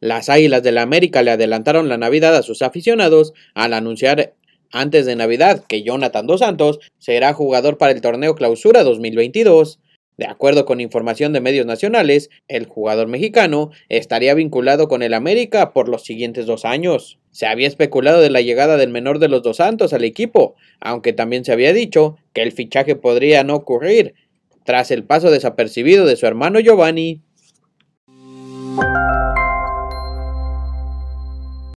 Las Águilas del la América le adelantaron la Navidad a sus aficionados al anunciar antes de Navidad que Jonathan Dos Santos será jugador para el torneo Clausura 2022. De acuerdo con información de medios nacionales, el jugador mexicano estaría vinculado con el América por los siguientes dos años. Se había especulado de la llegada del menor de los dos Santos al equipo, aunque también se había dicho que el fichaje podría no ocurrir, tras el paso desapercibido de su hermano Giovanni.